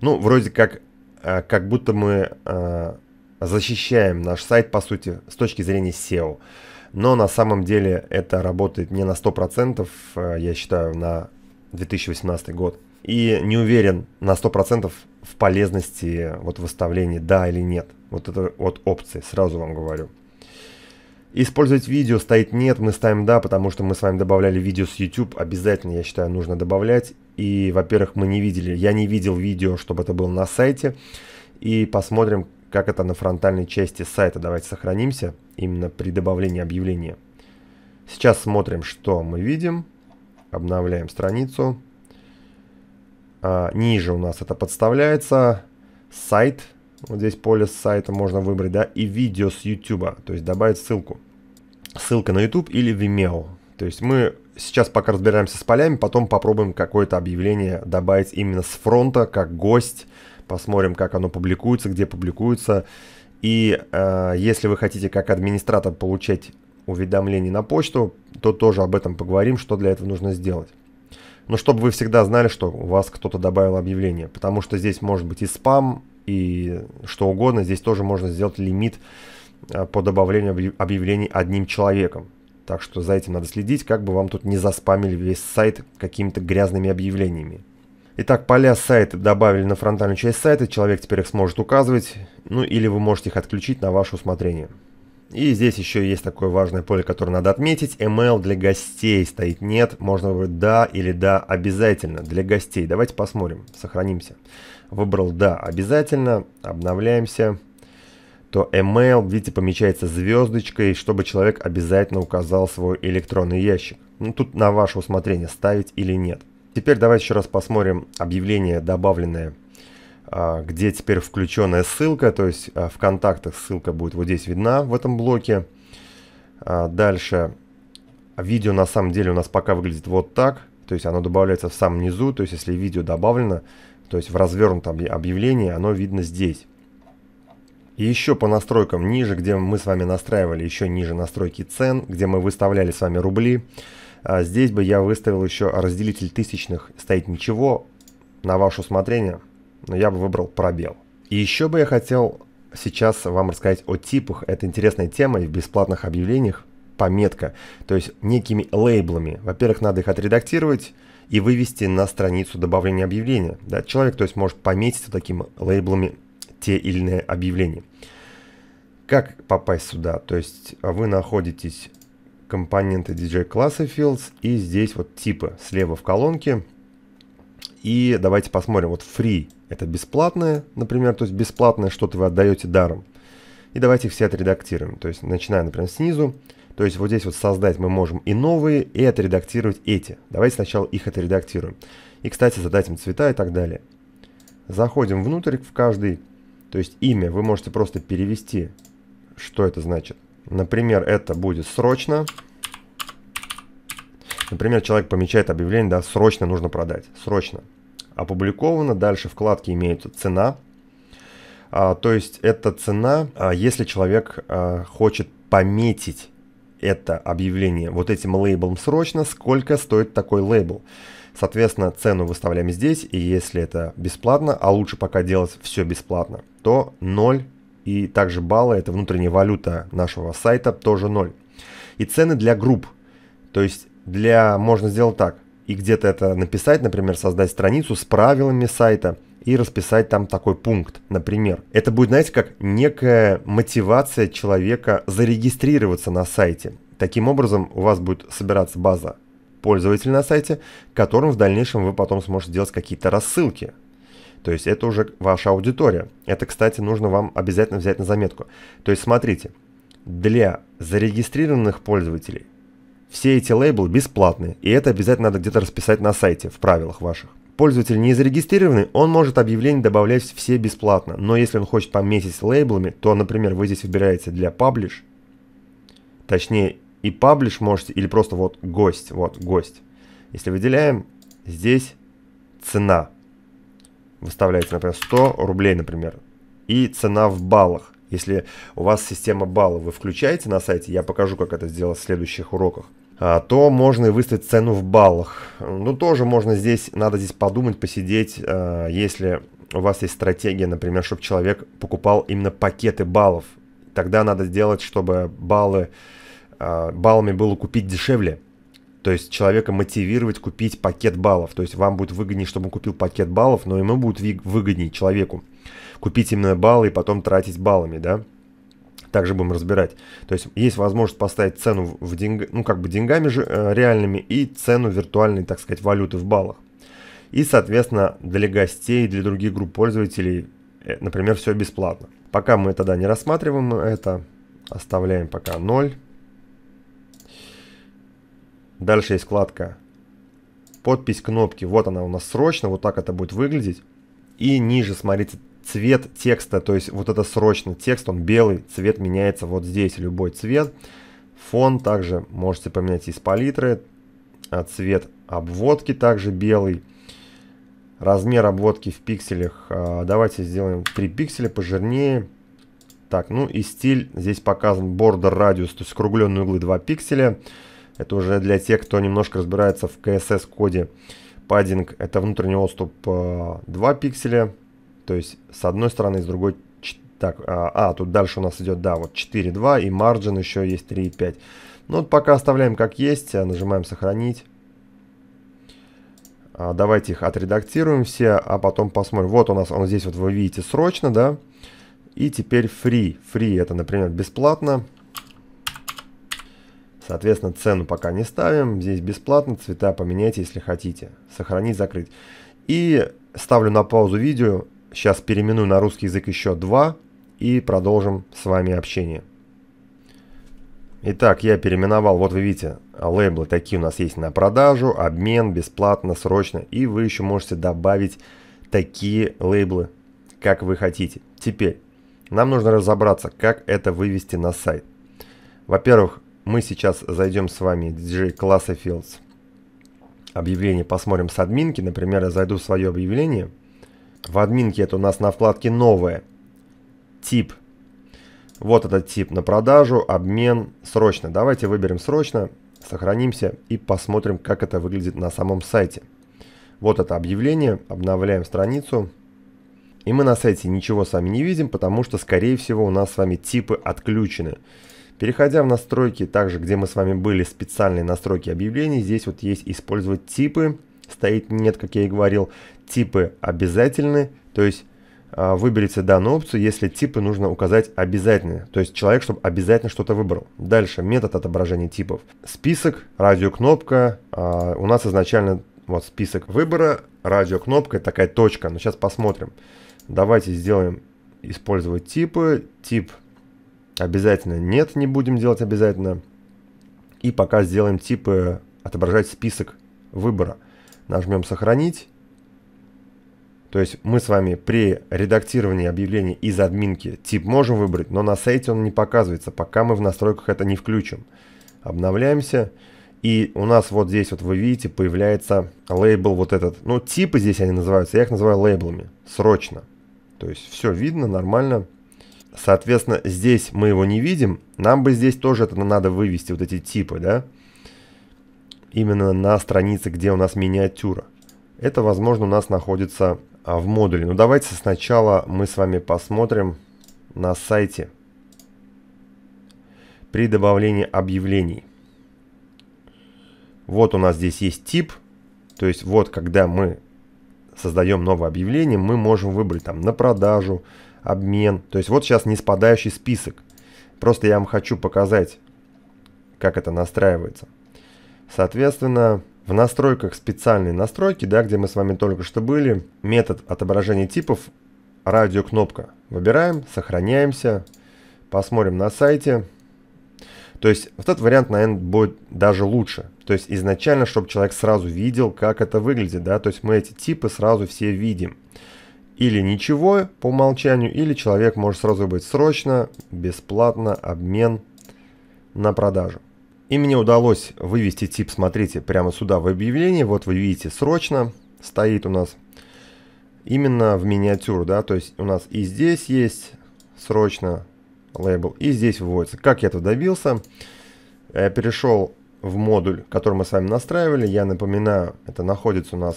Ну, вроде как, э, как будто мы э, защищаем наш сайт, по сути, с точки зрения SEO. Но на самом деле это работает не на 100%, э, я считаю, на 2018 год. И не уверен на 100% в полезности вот выставления «да» или «нет». Вот это вот опции, сразу вам говорю. Использовать видео стоит нет, мы ставим да, потому что мы с вами добавляли видео с YouTube, обязательно, я считаю, нужно добавлять. И, во-первых, мы не видели, я не видел видео, чтобы это было на сайте. И посмотрим, как это на фронтальной части сайта. Давайте сохранимся, именно при добавлении объявления. Сейчас смотрим, что мы видим. Обновляем страницу. А, ниже у нас это подставляется. Сайт, вот здесь поле с сайта можно выбрать, да, и видео с YouTube, то есть добавить ссылку ссылка на YouTube или Vimeo. То есть мы сейчас пока разбираемся с полями, потом попробуем какое-то объявление добавить именно с фронта, как гость. Посмотрим, как оно публикуется, где публикуется. И э, если вы хотите как администратор получать уведомления на почту, то тоже об этом поговорим, что для этого нужно сделать. Но чтобы вы всегда знали, что у вас кто-то добавил объявление, потому что здесь может быть и спам, и что угодно, здесь тоже можно сделать лимит Э, по добавлению объявлений одним человеком. Так что за этим надо следить, как бы вам тут не заспамили весь сайт какими-то грязными объявлениями. Итак, поля сайта добавили на фронтальную часть сайта, человек теперь их сможет указывать, ну или вы можете их отключить на ваше усмотрение. И здесь еще есть такое важное поле, которое надо отметить. Email для гостей стоит нет. Можно выбрать да или да обязательно для гостей. Давайте посмотрим. Сохранимся. Выбрал да обязательно. Обновляемся то email, видите, помечается звездочкой, чтобы человек обязательно указал свой электронный ящик. Ну, тут на ваше усмотрение, ставить или нет. Теперь давайте еще раз посмотрим объявление добавленное, а, где теперь включенная ссылка, то есть а, в контактах ссылка будет вот здесь видна в этом блоке. А, дальше видео на самом деле у нас пока выглядит вот так, то есть оно добавляется в самом низу, то есть если видео добавлено, то есть в развернутом объявлении оно видно здесь. И еще по настройкам ниже, где мы с вами настраивали еще ниже настройки цен, где мы выставляли с вами рубли. А здесь бы я выставил еще разделитель тысячных, стоит ничего, на ваше усмотрение, но я бы выбрал пробел. И еще бы я хотел сейчас вам рассказать о типах. Это интересная тема и в бесплатных объявлениях пометка, то есть некими лейблами. Во-первых, надо их отредактировать и вывести на страницу добавления объявления. Да, человек, то есть, может пометить такими лейблами те или иные объявления. Как попасть сюда? То есть а, вы находитесь компоненты DJ класса Fields и здесь вот типы слева в колонке. И давайте посмотрим. Вот free это бесплатное, например, то есть бесплатное что-то вы отдаете даром. И давайте их все отредактируем. То есть начиная, например, снизу. То есть вот здесь вот создать мы можем и новые, и отредактировать эти. Давайте сначала их отредактируем. И, кстати, задать им цвета и так далее. Заходим внутрь в каждый то есть имя вы можете просто перевести, что это значит. Например, это будет срочно. Например, человек помечает объявление, да, срочно нужно продать, срочно. Опубликовано, дальше вкладки имеются цена. А, то есть это цена, а, если человек а, хочет пометить это объявление вот этим лейблом срочно, сколько стоит такой лейбл. Соответственно, цену выставляем здесь, и если это бесплатно, а лучше пока делать все бесплатно, то 0 и также баллы, это внутренняя валюта нашего сайта, тоже 0. И цены для групп, то есть для, можно сделать так, и где-то это написать, например, создать страницу с правилами сайта и расписать там такой пункт, например. Это будет, знаете, как некая мотивация человека зарегистрироваться на сайте. Таким образом у вас будет собираться база пользователь на сайте, которым в дальнейшем вы потом сможете делать какие-то рассылки. То есть это уже ваша аудитория. Это, кстати, нужно вам обязательно взять на заметку. То есть смотрите, для зарегистрированных пользователей все эти лейблы бесплатные, и это обязательно надо где-то расписать на сайте, в правилах ваших. Пользователь не зарегистрированный, он может объявление добавлять все бесплатно, но если он хочет пометить лейблами, то, например, вы здесь выбираете для Publish, точнее и паблиш можете, или просто вот гость, вот гость. Если выделяем, здесь цена. Выставляете, например, 100 рублей, например, и цена в баллах. Если у вас система баллов вы включаете на сайте, я покажу, как это сделать в следующих уроках, а, то можно и выставить цену в баллах. Ну, тоже можно здесь, надо здесь подумать, посидеть, а, если у вас есть стратегия, например, чтобы человек покупал именно пакеты баллов. Тогда надо сделать, чтобы баллы а, баллами было купить дешевле. То есть человека мотивировать купить пакет баллов. То есть вам будет выгоднее, чтобы он купил пакет баллов, но ему будет выгоднее человеку купить именно баллы и потом тратить баллами, да? Также будем разбирать. То есть есть возможность поставить цену в деньг... ну, как бы деньгами же, э, реальными и цену виртуальной, так сказать, валюты в баллах. И, соответственно, для гостей, для других групп пользователей, э, например, все бесплатно. Пока мы тогда не рассматриваем это, оставляем пока 0. Дальше есть вкладка подпись кнопки. Вот она у нас срочно, вот так это будет выглядеть. И ниже, смотрите, цвет текста, то есть вот это срочно текст, он белый, цвет меняется вот здесь, любой цвет. Фон также можете поменять из палитры, а цвет обводки также белый. Размер обводки в пикселях, а, давайте сделаем 3 пикселя пожирнее. Так, ну и стиль, здесь показан border radius, то есть скругленные углы 2 пикселя. Это уже для тех, кто немножко разбирается в CSS-коде. Паддинг – это внутренний отступ 2 э, пикселя, то есть с одной стороны, с другой так, а, а, тут дальше у нас идет, да, вот 4.2 и margin еще есть 3.5. Ну вот пока оставляем как есть, э, нажимаем сохранить. А, давайте их отредактируем все, а потом посмотрим. Вот у нас, он здесь вот вы видите срочно, да. И теперь free. Free это, например, бесплатно. Соответственно, цену пока не ставим. Здесь бесплатно, цвета поменяйте, если хотите. Сохранить, закрыть. И ставлю на паузу видео. Сейчас переименую на русский язык еще два. И продолжим с вами общение. Итак, я переименовал, вот вы видите, лейблы такие у нас есть на продажу, обмен, бесплатно, срочно. И вы еще можете добавить такие лейблы, как вы хотите. Теперь, нам нужно разобраться, как это вывести на сайт. Во-первых, мы сейчас зайдем с вами DJ класса Fields. Объявление посмотрим с админки. Например, я зайду в свое объявление. В админке это у нас на вкладке новое. Тип. Вот этот тип на продажу, обмен, срочно. Давайте выберем срочно, сохранимся и посмотрим, как это выглядит на самом сайте. Вот это объявление, обновляем страницу. И мы на сайте ничего с вами не видим, потому что, скорее всего, у нас с вами типы отключены. Переходя в настройки, также где мы с вами были, специальные настройки объявлений, здесь вот есть использовать типы, стоит нет, как я и говорил, типы обязательны, то есть а, выберите данную опцию, если типы нужно указать обязательно, то есть человек, чтобы обязательно что-то выбрал. Дальше метод отображения типов. Список, радиокнопка, а, у нас изначально вот список выбора, радиокнопка, такая точка, но сейчас посмотрим. Давайте сделаем использовать типы, тип Обязательно нет, не будем делать обязательно. И пока сделаем типы отображать список выбора. Нажмем сохранить. То есть мы с вами при редактировании объявления из админки тип можем выбрать, но на сайте он не показывается, пока мы в настройках это не включим. Обновляемся. И у нас вот здесь вот вы видите появляется лейбл вот этот. Ну типы здесь они называются, я их называю лейблами. Срочно. То есть все видно, нормально. Соответственно, здесь мы его не видим. Нам бы здесь тоже это надо вывести, вот эти типы, да? Именно на странице, где у нас миниатюра. Это, возможно, у нас находится а, в модуле. Но ну, давайте сначала мы с вами посмотрим на сайте при добавлении объявлений. Вот у нас здесь есть тип. То есть вот когда мы создаем новое объявление, мы можем выбрать там на продажу, обмен. То есть вот сейчас не спадающий список. Просто я вам хочу показать, как это настраивается. Соответственно, в настройках специальной настройки, да, где мы с вами только что были, метод отображения типов радиокнопка. Выбираем, сохраняемся, посмотрим на сайте. То есть вот этот вариант, наверное, будет даже лучше. То есть изначально, чтобы человек сразу видел, как это выглядит, да, то есть мы эти типы сразу все видим или ничего по умолчанию, или человек может сразу быть срочно, бесплатно, обмен на продажу. И мне удалось вывести тип, смотрите, прямо сюда в объявлении. Вот вы видите, срочно стоит у нас именно в миниатюру, да, то есть у нас и здесь есть срочно лейбл, и здесь выводится. Как я это добился? Я э, перешел в модуль, который мы с вами настраивали. Я напоминаю, это находится у нас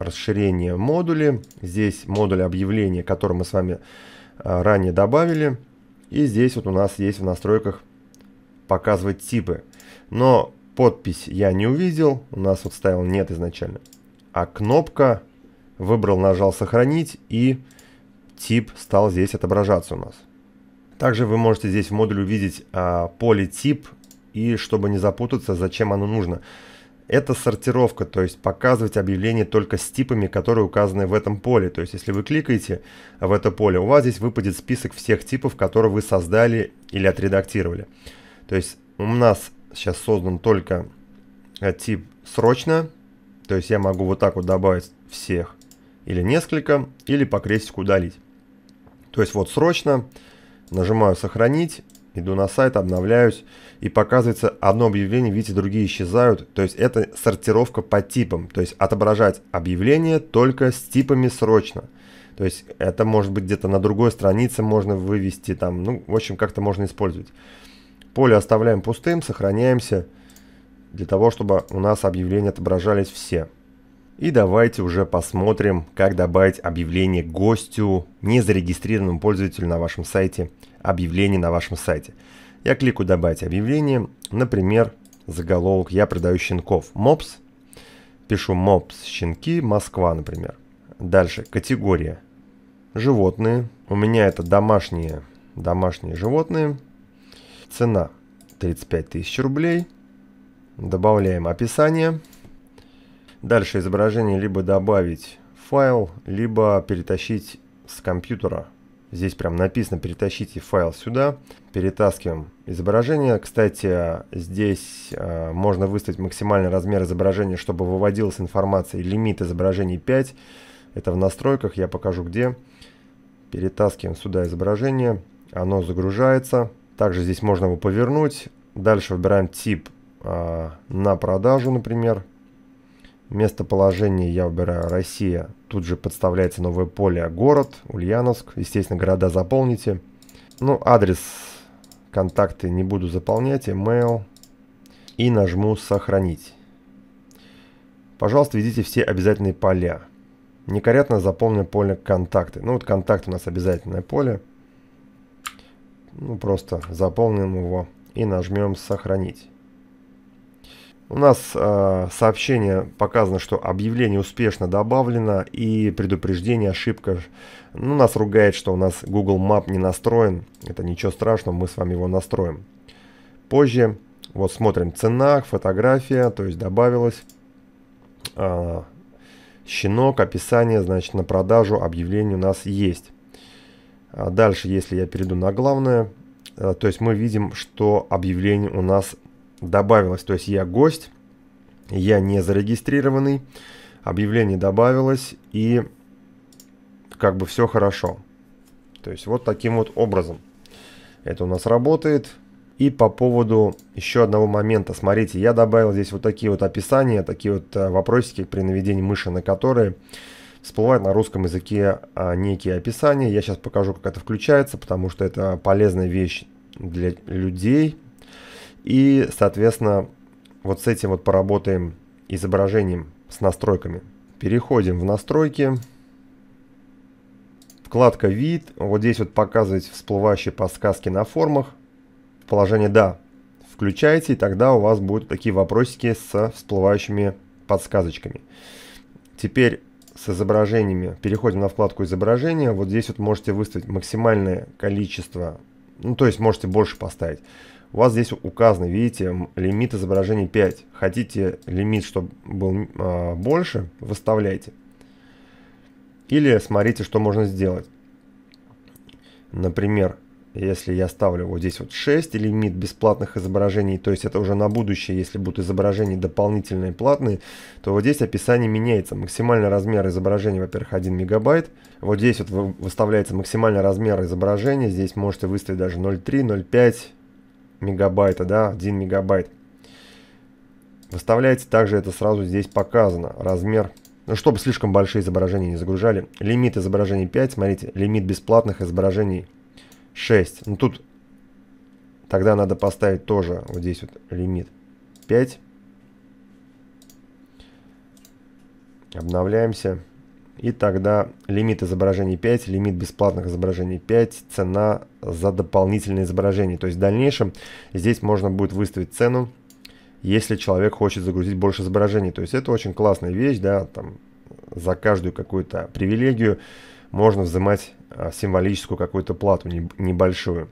расширение модули. Здесь модуль объявления, который мы с вами а, ранее добавили. И здесь вот у нас есть в настройках показывать типы. Но подпись я не увидел, у нас вот ставил нет изначально. А кнопка выбрал, нажал сохранить и тип стал здесь отображаться у нас. Также вы можете здесь в модуле увидеть а, поле тип и чтобы не запутаться, зачем оно нужно это сортировка, то есть показывать объявление только с типами, которые указаны в этом поле. То есть если вы кликаете в это поле, у вас здесь выпадет список всех типов, которые вы создали или отредактировали. То есть у нас сейчас создан только э, тип срочно, то есть я могу вот так вот добавить всех или несколько, или по крестику удалить. То есть вот срочно, нажимаю сохранить, Иду на сайт, обновляюсь, и показывается одно объявление, видите, другие исчезают. То есть это сортировка по типам, то есть отображать объявление только с типами срочно. То есть это может быть где-то на другой странице можно вывести там, ну, в общем, как-то можно использовать. Поле оставляем пустым, сохраняемся для того, чтобы у нас объявления отображались все. И давайте уже посмотрим, как добавить объявление гостю, незарегистрированному пользователю на вашем сайте – объявлений на вашем сайте. Я кликаю «Добавить объявление». Например, заголовок «Я продаю щенков». Мопс. Пишу «Мопс щенки Москва», например. Дальше категория «Животные». У меня это домашние, домашние животные. Цена 35 тысяч рублей. Добавляем описание. Дальше изображение либо добавить файл, либо перетащить с компьютера Здесь прям написано «Перетащите файл сюда». Перетаскиваем изображение. Кстати, здесь э, можно выставить максимальный размер изображения, чтобы выводилась информация. Лимит изображений 5. Это в настройках, я покажу где. Перетаскиваем сюда изображение. Оно загружается. Также здесь можно его повернуть. Дальше выбираем тип э, на продажу, например. Местоположение я выбираю Россия. Тут же подставляется новое поле город, Ульяновск. Естественно, города заполните. Ну, адрес, контакты не буду заполнять, email. И нажму сохранить. Пожалуйста, введите все обязательные поля. Некорректно заполнено поле контакты. Ну вот контакт у нас обязательное поле. Ну просто заполним его и нажмем сохранить. У нас э, сообщение показано, что объявление успешно добавлено и предупреждение, ошибка. Ну, нас ругает, что у нас Google Map не настроен. Это ничего страшного, мы с вами его настроим. Позже, вот смотрим, цена, фотография, то есть добавилось. Э, щенок, описание, значит, на продажу, объявление у нас есть. А дальше, если я перейду на главное, э, то есть мы видим, что объявление у нас добавилось, то есть я гость, я не зарегистрированный, объявление добавилось и как бы все хорошо. То есть вот таким вот образом это у нас работает. И по поводу еще одного момента, смотрите, я добавил здесь вот такие вот описания, такие вот э, вопросики при наведении мыши на которые всплывают на русском языке а, некие описания. Я сейчас покажу, как это включается, потому что это полезная вещь для людей, и, соответственно, вот с этим вот поработаем изображением с настройками. Переходим в настройки. Вкладка «Вид». Вот здесь вот показывать всплывающие подсказки на формах. Положение «Да» включайте. и тогда у вас будут такие вопросики с всплывающими подсказочками. Теперь с изображениями. Переходим на вкладку «Изображения». Вот здесь вот можете выставить максимальное количество, ну, то есть можете больше поставить. У вас здесь указаны, видите, лимит изображений 5. Хотите лимит, чтобы был э, больше, выставляйте. Или смотрите, что можно сделать. Например, если я ставлю вот здесь вот 6 лимит бесплатных изображений, то есть это уже на будущее, если будут изображения дополнительные платные, то вот здесь описание меняется. Максимальный размер изображения, во-первых, 1 мегабайт. Вот здесь вот выставляется максимальный размер изображения. Здесь можете выставить даже 0,3, 0,5 мегабайта, да, 1 мегабайт. Выставляете также, это сразу здесь показано, размер, ну, чтобы слишком большие изображения не загружали. Лимит изображений 5, смотрите, лимит бесплатных изображений 6. Ну, тут тогда надо поставить тоже вот здесь вот лимит 5. Обновляемся. И тогда лимит изображений 5, лимит бесплатных изображений 5, цена за дополнительные изображения. То есть в дальнейшем здесь можно будет выставить цену, если человек хочет загрузить больше изображений. То есть это очень классная вещь, да, там за каждую какую-то привилегию можно взимать а, символическую какую-то плату небольшую.